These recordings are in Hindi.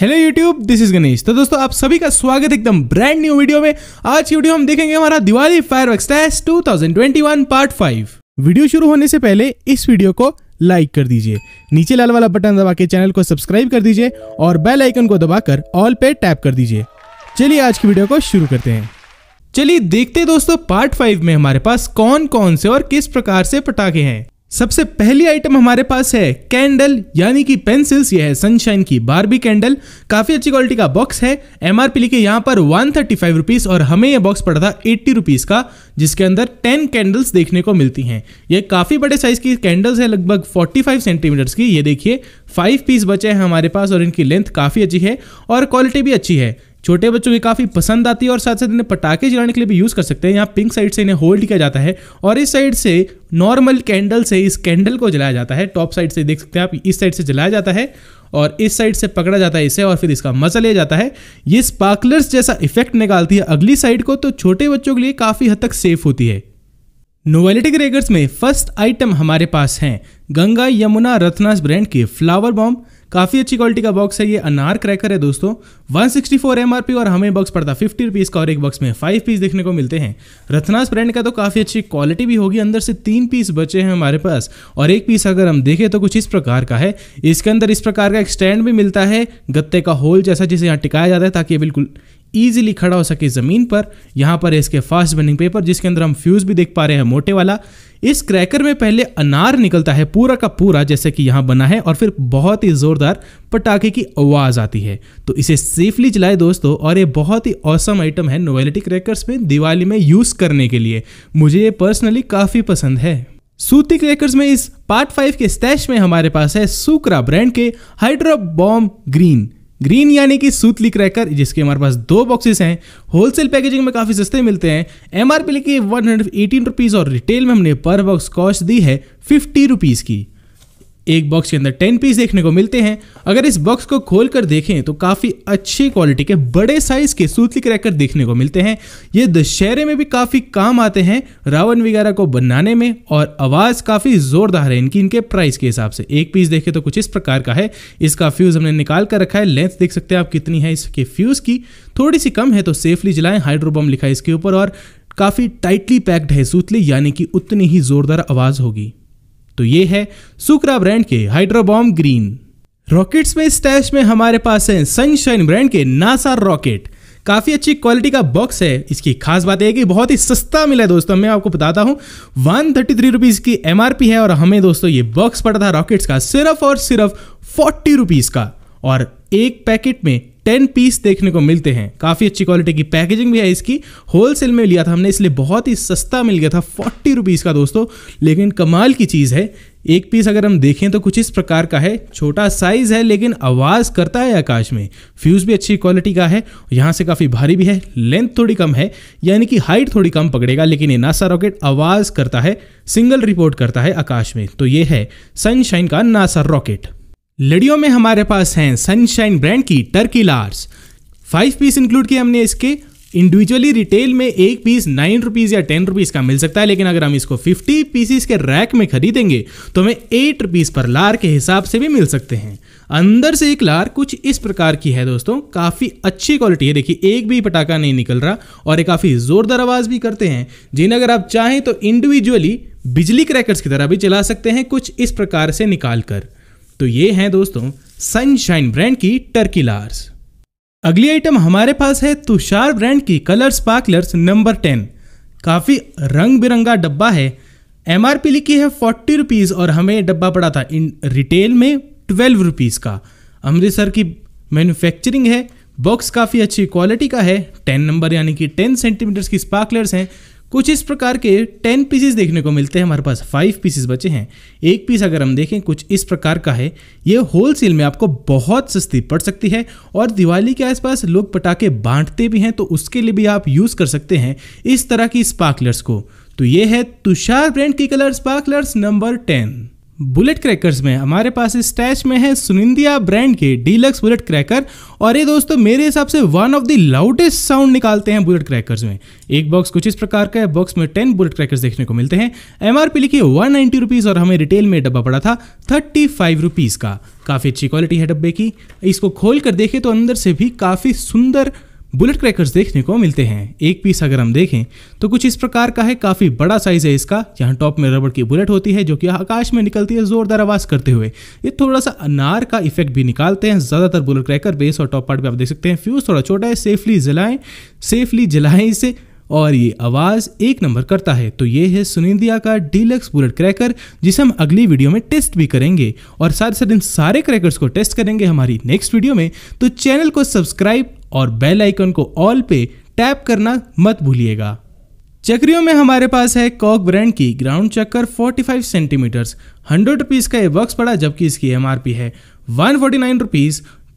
hello YouTube this is Ganesh तो दोस्तों आप सभी का स्वागत एकदम ब्रांड न्यू वीडियो में आज की वीडियो हम देखेंगे हमारा Diwali firework test 2021 part 5 video शुरू होने से पहले इस वीडियो को लाइक कर दीजिए नीचे लाल वाला बटन दबा के चैनल को सब्सक्राइब कर दीजिए और बेल आइकन को दबाकर ऑल पे टैप कर दीजिए चलिए आज की वीडियो को शुरू करते हैं चलिए देखते दोस्तों पार्ट फाइव में हमारे पास कौन कौन से और किस प्रकार से पटाखे हैं सबसे पहली आइटम हमारे पास है कैंडल यानी कि पेंसिल्स यह है सनशाइन की बारबी कैंडल काफ़ी अच्छी क्वालिटी का बॉक्स है एमआरपी लिखे यहाँ पर वन थर्टी फाइव रुपीज़ और हमें यह बॉक्स पड़ा था एट्टी रुपीज़ का जिसके अंदर टेन कैंडल्स देखने को मिलती हैं यह काफ़ी बड़े साइज़ की कैंडल्स है लगभग फोर्टी फाइव सेंटीमीटर्स की ये देखिए फाइव पीस बचे हैं हमारे पास और इनकी लेंथ काफ़ी अच्छी है और क्वालिटी भी अच्छी है छोटे बच्चों की काफ़ी पसंद आती है और साथ साथ इन्हें पटाखे जलाने के लिए भी यूज़ कर सकते हैं यहाँ पिंक साइड से इन्हें होल्ड किया जाता है और इस साइड से नॉर्मल कैंडल से इस कैंडल को जलाया जाता है टॉप साइड से देख सकते हैं आप इस साइड से जलाया जाता है और इस साइड से पकड़ा जाता है इसे और फिर इसका मजा लिया जाता है ये स्पार्कलर्स जैसा इफेक्ट निकालती है अगली साइड को तो छोटे बच्चों के लिए काफ़ी हद तक सेफ होती है नोवेलिटी रेगर्स में फर्स्ट आइटम हमारे पास हैं गंगा यमुना रत्नास ब्रांड के फ्लावर बॉम्ब काफ़ी अच्छी क्वालिटी का बॉक्स है ये अनार क्रैकर है दोस्तों 164 एमआरपी और हमें बॉक्स पड़ता है फिफ्टी रुपीज़ का और एक बॉक्स में फाइव पीस देखने को मिलते हैं रत्नास ब्रांड का तो काफ़ी अच्छी क्वालिटी भी होगी अंदर से तीन पीस बचे हैं हमारे पास और एक पीस अगर हम देखें तो कुछ इस प्रकार का है इसके अंदर इस प्रकार का एक स्टैंड भी मिलता है गत्ते का होल जैसा जिसे यहाँ टिकाया जाता है ताकि ये बिल्कुल ईजिली खड़ा हो सके ज़मीन पर यहाँ पर इसके फास्ट बर्निंग पेपर जिसके अंदर हम फ्यूज़ भी देख पा रहे हैं मोटे वाला इस क्रैकर में पहले अनार निकलता है पूरा का पूरा जैसे कि यहाँ बना है और फिर बहुत ही ज़ोरदार पटाखे की आवाज़ आती है तो इसे सेफली चलाए दोस्तों और ये बहुत ही औसम आइटम है नोवेलिटी क्रैकर्स में दिवाली में यूज़ करने के लिए मुझे ये पर्सनली काफ़ी पसंद है सूती क्रैकर्स में इस पार्ट फाइव के स्टैश में हमारे पास है सुकरा ब्रांड के हाइड्रोबॉम ग्रीन ग्रीन यानी कि सूतली क्रैकर जिसके हमारे पास दो बॉक्सेस हैं होलसेल पैकेजिंग में काफ़ी सस्ते मिलते हैं एमआरपी आर लिखी वन हंड्रेड एटीन रुपीज़ और रिटेल में हमने पर बॉक्स कॉस्ट दी है फिफ्टी रुपीज़ की एक बॉक्स के अंदर टेन पीस देखने को मिलते हैं अगर इस बॉक्स को खोल कर देखें तो काफ़ी अच्छी क्वालिटी के बड़े साइज के सूतली क्रैकर देखने को मिलते हैं ये दशहरे में भी काफ़ी काम आते हैं रावण वगैरह को बनाने में और आवाज़ काफ़ी ज़ोरदार है इनकी इनके प्राइस के हिसाब से एक पीस देखें तो कुछ इस प्रकार का है इसका फ्यूज़ हमने निकाल कर रखा है लेंथ देख सकते हैं आप कितनी है इसके फ्यूज़ की थोड़ी सी कम है तो सेफली जलाएं हाइड्रोबम लिखा है इसके ऊपर और काफ़ी टाइटली पैक्ड है सूतली यानी कि उतनी ही ज़ोरदार आवाज़ होगी तो ये है सुक्रा ब्रांड के हाइड्रोबॉम ग्रीन रॉकेट्स में स्टैश में हमारे पास है सनशाइन ब्रांड के नासा रॉकेट काफ़ी अच्छी क्वालिटी का बॉक्स है इसकी खास बात यह कि बहुत ही सस्ता मिला है दोस्तों मैं आपको बताता हूँ वन थर्टी थ्री रुपीज़ की एम है और हमें दोस्तों ये बॉक्स पड़ा था रॉकेट्स का सिर्फ और सिर्फ फोर्टी रुपीज़ का और एक पैकेट में टेन पीस देखने को मिलते हैं काफ़ी अच्छी क्वालिटी की पैकेजिंग भी है इसकी होलसेल में लिया था हमने इसलिए बहुत ही सस्ता मिल गया था फोर्टी रुपीज़ का दोस्तों लेकिन कमाल की चीज़ है एक पीस अगर हम देखें तो कुछ इस प्रकार का है छोटा साइज है लेकिन आवाज़ करता है आकाश में फ्यूज़ भी अच्छी क्वालिटी का है यहाँ से काफ़ी भारी भी है लेंथ थोड़ी कम है यानी कि हाइट थोड़ी कम पकड़ेगा लेकिन ये नासा रॉकेट आवाज़ करता है सिंगल रिपोर्ट करता है आकाश में तो ये है सनशाइन का नासा रॉकेट लड़ियों में हमारे पास हैं सनशाइन ब्रांड की टर्की लार्स फाइव पीस इंक्लूड किए हमने इसके इंडिविजुअली रिटेल में एक पीस नाइन रुपीज़ या टेन रुपीज़ का मिल सकता है लेकिन अगर हम इसको फिफ्टी पीसीस के रैक में खरीदेंगे तो हमें एट रुपीज़ पर लार के हिसाब से भी मिल सकते हैं अंदर से एक लार कुछ इस प्रकार की है दोस्तों काफ़ी अच्छी क्वालिटी है देखिए एक भी पटाखा नहीं निकल रहा और ये काफ़ी ज़ोरदार आवाज़ भी करते हैं जिन्हें अगर आप चाहें तो इंडिविजुअली बिजली क्रैकर्स की तरह भी चला सकते हैं कुछ इस प्रकार से निकाल कर तो ये हैं दोस्तों सनशाइन ब्रांड की टर्की लार्स अगली आइटम हमारे पास है तुषार ब्रांड की कलर स्पार्कलर्स नंबर टेन काफ़ी रंग बिरंगा डब्बा है एम लिखी है फोर्टी रुपीज़ और हमें डब्बा पड़ा था इन रिटेल में ट्वेल्व रुपीज़ का अमृतसर की मैन्युफैक्चरिंग है बॉक्स काफ़ी अच्छी क्वालिटी का है टेन नंबर यानी कि टेन सेंटीमीटर्स की स्पार्कलर्स हैं कुछ इस प्रकार के टेन पीसेस देखने को मिलते हैं हमारे पास फाइव पीसेस बचे हैं एक पीस अगर हम देखें कुछ इस प्रकार का है ये होलसेल में आपको बहुत सस्ती पड़ सकती है और दिवाली के आसपास लोग पटाखे बांटते भी हैं तो उसके लिए भी आप यूज़ कर सकते हैं इस तरह की स्पार्कलर्स को तो ये है तुषार ब्रांड की colour sparklers number ten bullet crackers में हमारे पास इस स्टैच में है सुनिंदिया ब्रांड के डीलक्स बुलेट क्रैकर और ये दोस्तों मेरे हिसाब से one of the loudest sound निकालते हैं बुलेट क्रैकर्स में एक बॉक्स कुछ इस प्रकार का है बॉक्स में टेन बुलेट क्रैकर्स देखने को मिलते हैं एम आर पी लिखी वन नाइन्टी रुपीज़ और हमें रिटेल में डब्बा पड़ा था थर्टी फाइव रुपीज़ का काफ़ी अच्छी क्वालिटी है डब्बे की इसको खोल कर देखें तो अंदर से भी काफ़ी सुंदर बुलेट क्रैकर्स देखने को मिलते हैं एक पीस अगर हम देखें तो कुछ इस प्रकार का है काफ़ी बड़ा साइज है इसका यहाँ टॉप में रबड़ की बुलेट होती है जो कि आकाश में निकलती है ज़ोरदार आवाज़ करते हुए ये थोड़ा सा अनार का इफेक्ट भी निकालते हैं ज़्यादातर बुलेट क्रैकर बेस और टॉप पार्ट पर आप देख सकते हैं फ्यूज़ थोड़ा छोटा है सेफली जलाएँ सेफली जलाएँ इसे और ये आवाज़ एक नंबर करता है तो ये है सुनिंदिया का डीलक्स बुलेट क्रैकर जिसे हम अगली वीडियो में टेस्ट भी करेंगे और साथ साथ इन सारे क्रैकर्स को टेस्ट करेंगे हमारी नेक्स्ट वीडियो में तो चैनल को सब्सक्राइब और बेल आइकन को ऑल पे टैप करना मत भूलिएगा चक्रियों में हमारे पास है कॉक ब्रांड की ग्राउंड चक्कर 45 सेंटीमीटर्स हंड्रेड रुपीज़ का ये बक्स पड़ा जबकि इसकी एम है one forty nine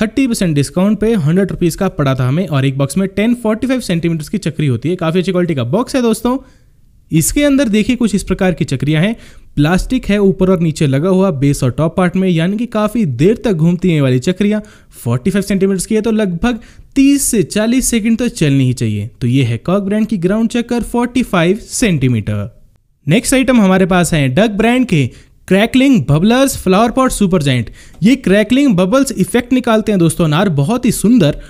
thirty percent discount पे हंड्रेड रुपीज़ का पड़ा था हमें और एक बॉक्स में टेन फोर्टी फाइव सेंटीमीटर्स की चक्री होती है काफ़ी अच्छी क्वालिटी का बॉक्स है दोस्तों इसके अंदर देखिए कुछ इस प्रकार की चक्रियाँ हैं प्लास्टिक है ऊपर और नीचे लगा हुआ बेस और टॉप पार्ट में यानी कि काफ़ी देर तक घूमती है वाली चक्रियाँ 45 सेंटीमीटर की है तो लगभग 30 से 40 सेकंड तो चलनी ही चाहिए तो ये है कॉक ब्रांड की ग्राउंड चक्कर 45 सेंटीमीटर नेक्स्ट आइटम हमारे पास है डग ब्रांड के crackling bubblers flower pot super giant ये क्रैकलिंग बबल्स इफेक्ट निकालते हैं दोस्तों अनार बहुत ही सुंदर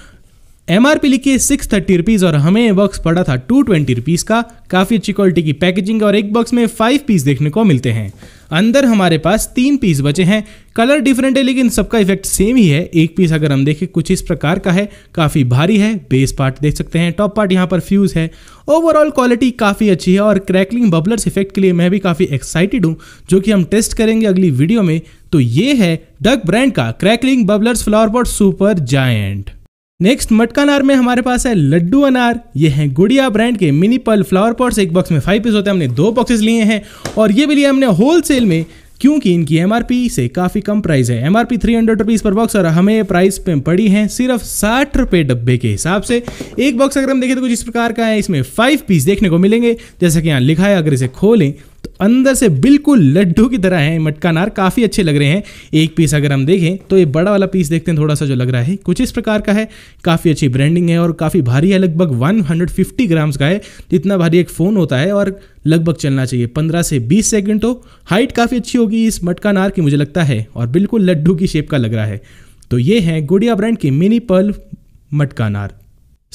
एम आर पी लिखी सिक्स थर्टी रुपीज़ और हमें बॉक्स पड़ा था टू ट्वेंटी रुपीज़ का काफ़ी अच्छी क्वालिटी की पैकेजिंग और एक बॉक्स में फाइव पीस देखने को मिलते हैं अंदर हमारे पास तीन पीस बचे हैं कलर डिफरेंट है लेकिन सबका इफेक्ट सेम ही है एक पीस अगर हम देखें कुछ इस प्रकार का है काफ़ी भारी है बेस पार्ट देख सकते हैं टॉप पार्ट यहाँ पर फ्यूज़ है ओवरऑल क्वालिटी काफ़ी अच्छी है और क्रैकलिंग बबलर्स इफेक्ट के लिए मैं भी काफ़ी एक्साइटेड हूँ जो कि हम टेस्ट करेंगे अगली वीडियो में तो ये है डक ब्रांड का crackling bubblers flower pot super giant next मटका अनार में हमारे पास है लड्डू अनार ये है गुड़िया ब्रांड के मिनी पल फ्लावर पॉट्स एक बॉक्स में फाइव पीस होते हैं हमने दो बॉक्सेस लिए हैं और ये भी लिए हमने होलसेल में क्योंकि इनकी एम से काफ़ी कम प्राइस है पी थ्री हंड्रेड रुपीज़ पर बॉक्स और हमें प्राइस पे पड़ी है सिर्फ साठ रुपये डब्बे के हिसाब से एक बॉक्स अगर हम देखें तो कुछ इस प्रकार का है इसमें फाइव पीस देखने को मिलेंगे जैसा कि यहाँ लिखा है अगर इसे खोलें अंदर से बिल्कुल लड्डू की तरह है मटका नार काफ़ी अच्छे लग रहे हैं एक पीस अगर हम देखें तो ये बड़ा वाला पीस देखते हैं थोड़ा सा जो लग रहा है कुछ इस प्रकार का है काफ़ी अच्छी ब्रांडिंग है और काफ़ी भारी है लगभग 150 ग्राम्स का है इतना भारी एक फ़ोन होता है और लगभग चलना चाहिए पंद्रह से बीस सेकेंड तो हाइट काफ़ी अच्छी होगी इस मटका नार की मुझे लगता है और बिल्कुल लड्डू की शेप का लग रहा है तो ये है गुड़िया ब्रांड की मिनी पर्ल मटका नार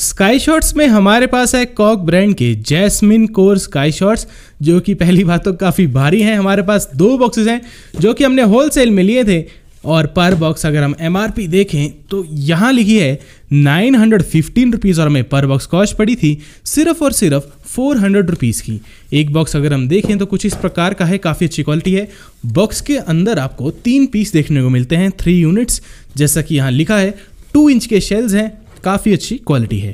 स्काई शॉर्ट्स में हमारे पास है कॉक ब्रांड के जैस्मिन कोर स्काई शॉर्ट्स जो कि पहली बात तो काफ़ी भारी हैं हमारे पास दो बॉक्सेस हैं जो कि हमने होलसेल में लिए थे और पर बॉक्स अगर हम एम देखें तो यहाँ लिखी है नाइन हंड्रेड फिफ्टीन रुपीज़ और हमें पर बॉक्स कॉस्ट पड़ी थी सिर्फ और सिर्फ फोर हंड्रेड रुपीज़ की एक बॉक्स अगर हम देखें तो कुछ इस प्रकार का है काफ़ी अच्छी क्वालिटी है बॉक्स के अंदर आपको तीन पीस देखने को मिलते हैं थ्री यूनिट्स जैसा कि यहाँ लिखा है टू इंच के शेल्स हैं काफ़ी अच्छी क्वालिटी है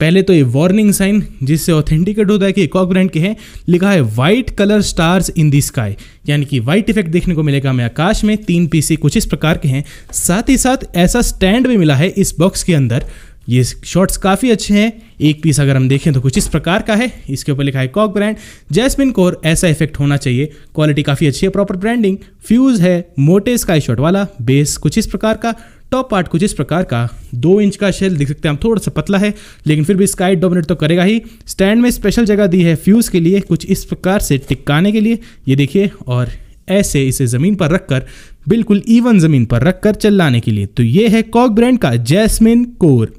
पहले तो ये वार्निंग साइन जिससे ऑथेंटिकेट होता है कि कॉक ब्रांड के हैं लिखा है white colour stars in the sky यानी कि वाइट इफेक्ट देखने को मिलेगा हमें आकाश में तीन पीसी कुछ इस प्रकार के हैं साथ ही साथ ऐसा स्टैंड भी मिला है इस बॉक्स के अंदर ये शॉट्स काफ़ी अच्छे हैं एक पीस अगर हम देखें तो कुछ इस प्रकार का है इसके ऊपर लिखा है कॉक ब्रांड जैस्मिन कोर ऐसा इफेक्ट होना चाहिए क्वालिटी काफ़ी अच्छी है प्रॉपर ब्रांडिंग फ्यूज़ है मोटे स्काई शॉट वाला बेस कुछ इस प्रकार का टॉप पार्ट कुछ इस प्रकार का दो इंच का शेल देख सकते हैं हम थोड़ा सा पतला है लेकिन फिर भी स्काई डोमिनेट तो करेगा ही स्टैंड में स्पेशल जगह दी है फ्यूज़ के लिए कुछ इस प्रकार से टिकाने के लिए ये देखिए और ऐसे इसे ज़मीन पर रखकर बिल्कुल इवन ज़मीन पर रखकर चलाने के लिए तो ये है कॉक ब्रांड का जैस्मिन कोर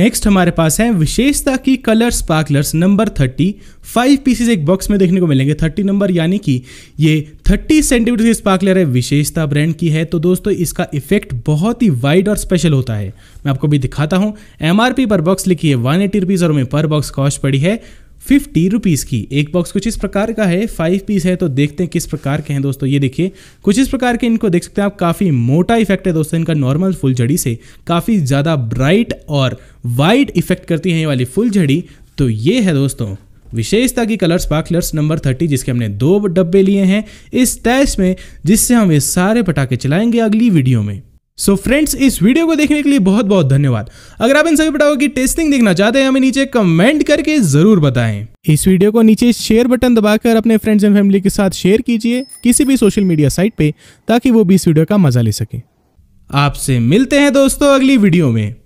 नेक्स्ट हमारे पास है विशेषता की colour sparklers number thirty five pieces एक बॉक्स में देखने को मिलेंगे थर्टी नंबर यानी कि ये थर्टी सेंटीमीटर की स्पार्कलर है विशेषता ब्रांड की है तो दोस्तों इसका इफेक्ट बहुत ही वाइड और स्पेशल होता है मैं आपको भी दिखाता हूँ एम पर बॉक्स लिखी है वन एटी रुपीज़ और हमें पर बॉक्स कॉस्ट पड़ी है फिफ्टी रुपीज़ की एक बॉक्स कुछ इस प्रकार का है फाइव पीस है तो देखते हैं किस प्रकार के हैं दोस्तों ये देखिए कुछ इस प्रकार के इनको देख सकते हैं आप काफ़ी मोटा इफेक्ट है दोस्तों इनका नॉर्मल फुल झड़ी से काफ़ी ज़्यादा ब्राइट और वाइट इफेक्ट करती है ये वाली फुल झड़ी तो ये है दोस्तों विशेषता की कलर स्पार्कलर्स नंबर थर्टी जिसके हमने दो डब्बे लिए हैं इस टैच में जिससे हम ये सारे पटाखे चलाएंगे अगली वीडियो में सो so फ्रेंड्स इस वीडियो को देखने के लिए बहुत बहुत धन्यवाद अगर आप इन सभी पटाखों की टेस्टिंग देखना चाहते हैं हमें नीचे कमेंट करके जरूर बताएं इस वीडियो को नीचे शेयर बटन दबाकर अपने फ्रेंड्स एंड फैमिली के साथ शेयर कीजिए किसी भी सोशल मीडिया साइट पे ताकि वो भी इस वीडियो का मजा ले सके आपसे मिलते हैं दोस्तों अगली वीडियो में